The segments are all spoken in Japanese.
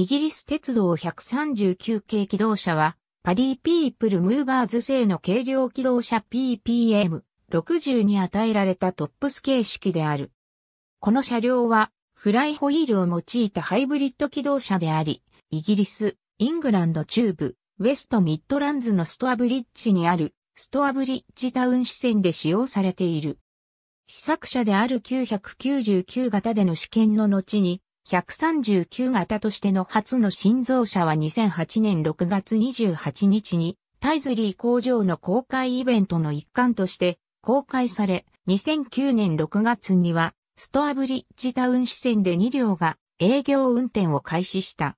イギリス鉄道139系機動車は、パリーピープルムーバーズ製の軽量機動車 PPM60 に与えられたトップス形式である。この車両は、フライホイールを用いたハイブリッド機動車であり、イギリス、イングランド中部、ウェストミッドランズのストアブリッジにある、ストアブリッジタウン支線で使用されている。試作車である999型での試験の後に、139型としての初の新造車は2008年6月28日に、タイズリー工場の公開イベントの一環として公開され、2009年6月には、ストアブリッジタウン支線で2両が営業運転を開始した。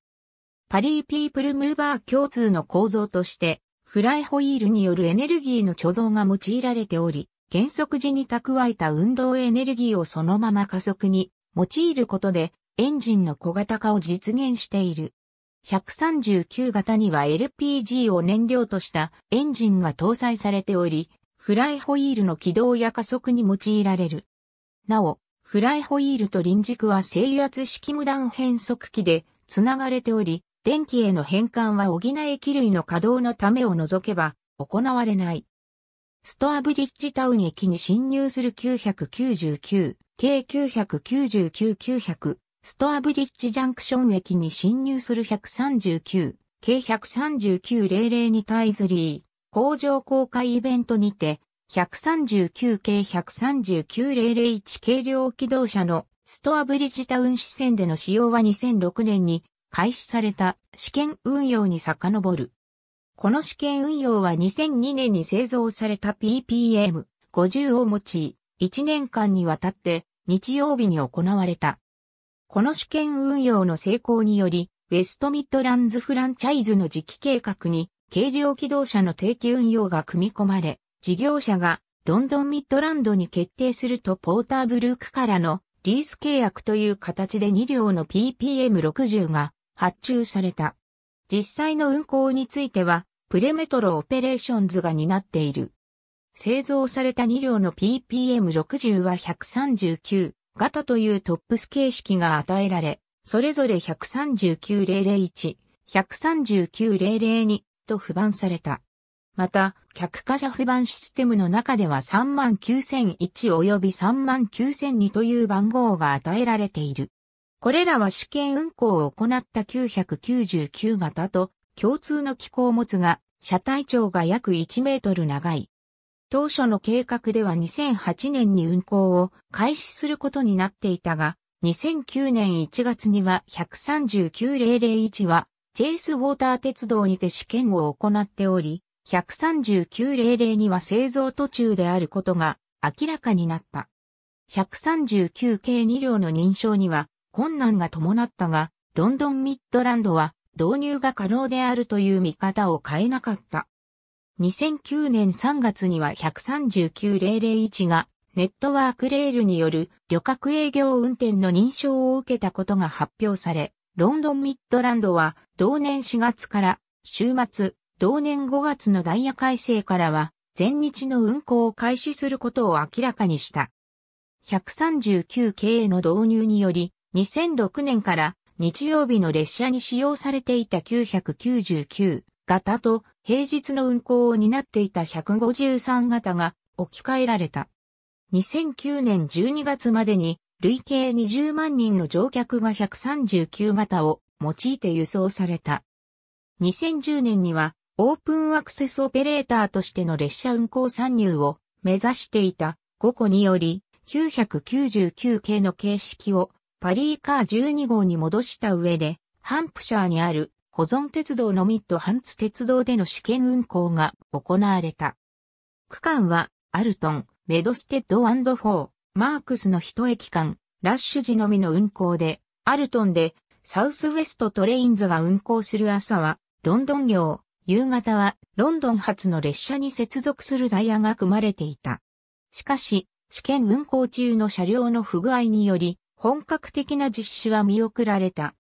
パリーピープルムーバー共通の構造として、フライホイールによるエネルギーの貯蔵が用いられており、減速時に蓄えた運動エネルギーをそのまま加速に用いることでエンジンの小型化を実現している。139型には LPG を燃料としたエンジンが搭載されており、フライホイールの軌道や加速に用いられる。なお、フライホイールと輪軸は制圧式無断変速機でつながれており、電気への変換は補え機類の稼働のためを除けば行われない。ストアブリッジタウン駅に侵入する999、計999、900、ストアブリッジジャンクション駅に侵入する139、計13900に対ずり、工場公開イベントにて、139 k 139,001軽量機動車のストアブリッジタウン支線での使用は2006年に開始された試験運用に遡る。この試験運用は2002年に製造された PPM50 を用い、1年間にわたって日曜日に行われた。この試験運用の成功により、ウェストミッドランズフランチャイズの時期計画に、軽量機動車の定期運用が組み込まれ、事業者がロンドンミッドランドに決定するとポーターブルークからのリース契約という形で2両の PPM60 が発注された。実際の運行については、プレメトロオペレーションズが担っている。製造された2両の PPM60 は139型というトップス形式が与えられ、それぞれ139001、139002と不番された。また、客貨車不番システムの中では39001及び39002という番号が与えられている。これらは試験運行を行った999型と共通の機構を持つが、車体長が約1メートル長い。当初の計画では2008年に運行を開始することになっていたが、2009年1月には139001は、チェイスウォーター鉄道にて試験を行っており、139000には製造途中であることが明らかになった。139系2両の認証には困難が伴ったが、ロンドンミッドランドは導入が可能であるという見方を変えなかった。2009年3月には139001がネットワークレールによる旅客営業運転の認証を受けたことが発表され、ロンドンミッドランドは同年4月から週末、同年5月のダイヤ改正からは全日の運行を開始することを明らかにした。139 k の導入により、2006年から日曜日の列車に使用されていた999型と平日の運行を担っていた153型が置き換えられた。2009年12月までに累計20万人の乗客が139型を用いて輸送された。2010年にはオープンアクセスオペレーターとしての列車運行参入を目指していた5個により999系の形式をパリーカー12号に戻した上でハンプシャーにある保存鉄道のミッドハンツ鉄道での試験運行が行われた。区間は、アルトン、メドステッドフォー、マークスの一駅間、ラッシュ時のみの運行で、アルトンで、サウスウェストトレインズが運行する朝は、ロンドン行、夕方は、ロンドン発の列車に接続するダイヤが組まれていた。しかし、試験運行中の車両の不具合により、本格的な実施は見送られた。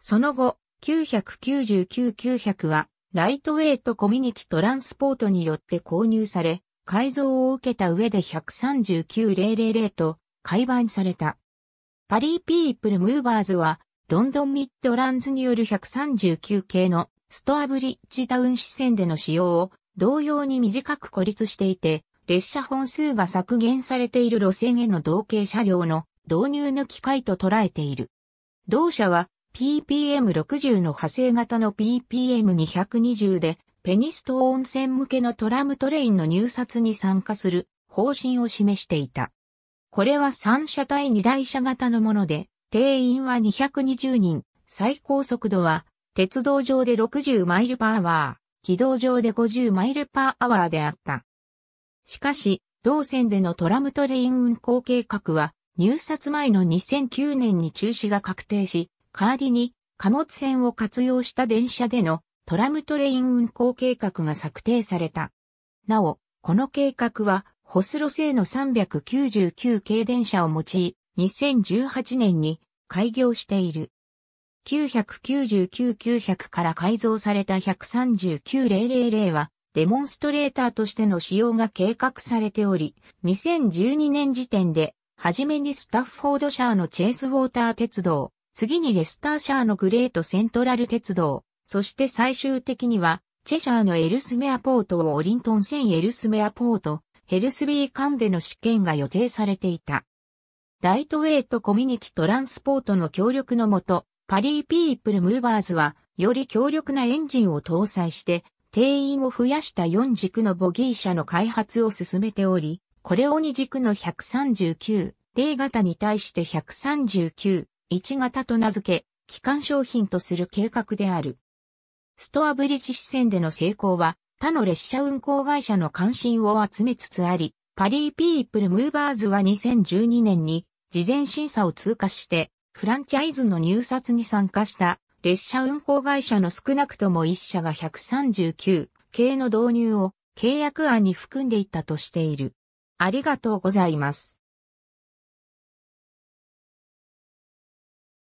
その後、999-900は、ライトウェイトコミュニティトランスポートによって購入され、改造を受けた上で139000と、改版された。パリーピープルムーバーズは、ロンドンミッドランズによる139系のストアブリッジタウン支線での使用を同様に短く孤立していて、列車本数が削減されている路線への同型車両の導入の機会と捉えている。同社は PPM60 の派生型の PPM220 で、ペニスト温泉向けのトラムトレインの入札に参加する方針を示していた。これは3車体2台車型のもので、定員は220人、最高速度は、鉄道上で60マイルパーワー、軌道上で50マイルパーアワーであった。しかし、同線でのトラムトレイン運行計画は、入札前の2009年に中止が確定し、代わりに貨物船を活用した電車でのトラムトレイン運行計画が策定された。なお、この計画は、ホスロ製の399系電車を用い、2018年に開業している。999-900から改造された139-000は、デモンストレーターとしての使用が計画されており、2012年時点で、はじめにスタッフォードシャーのチェイスウォーター鉄道、次にレスターシャーのグレートセントラル鉄道、そして最終的には、チェシャーのエルスメアポートをオリントン線エルスメアポート、ヘルスビー間での試験が予定されていた。ライトウェイトコミュニティトランスポートの協力のもと、パリーピープルムーバーズは、より強力なエンジンを搭載して、定員を増やした4軸のボギー車の開発を進めており、これを2軸の139、0型に対して139、1型と名付け、基幹商品とする計画である。ストアブリッジ支線での成功は、他の列車運行会社の関心を集めつつあり、パリーピープルムーバーズは2012年に事前審査を通過して、フランチャイズの入札に参加した列車運行会社の少なくとも1社が139系の導入を契約案に含んでいったとしている。ありがとうございます。